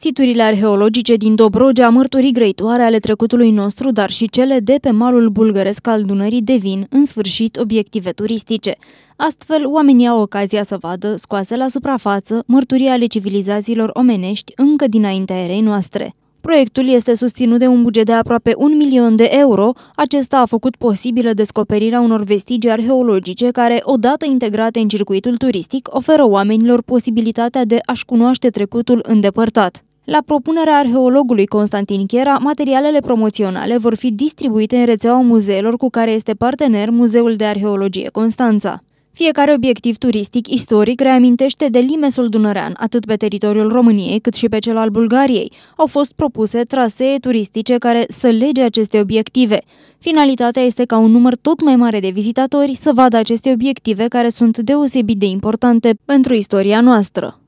Siturile arheologice din Dobrogea, mărturii grăitoare ale trecutului nostru, dar și cele de pe malul bulgăresc al Dunării devin, în sfârșit, obiective turistice. Astfel, oamenii au ocazia să vadă, scoase la suprafață, mărturii ale civilizațiilor omenești încă dinaintea erei noastre. Proiectul este susținut de un buget de aproape un milion de euro. Acesta a făcut posibilă descoperirea unor vestigii arheologice care, odată integrate în circuitul turistic, oferă oamenilor posibilitatea de a-și cunoaște trecutul îndepărtat. La propunerea arheologului Constantin Chiera, materialele promoționale vor fi distribuite în rețeaua muzeelor cu care este partener Muzeul de Arheologie Constanța. Fiecare obiectiv turistic istoric reamintește de limesul dunărean, atât pe teritoriul României cât și pe cel al Bulgariei. Au fost propuse trasee turistice care să lege aceste obiective. Finalitatea este ca un număr tot mai mare de vizitatori să vadă aceste obiective care sunt deosebit de importante pentru istoria noastră.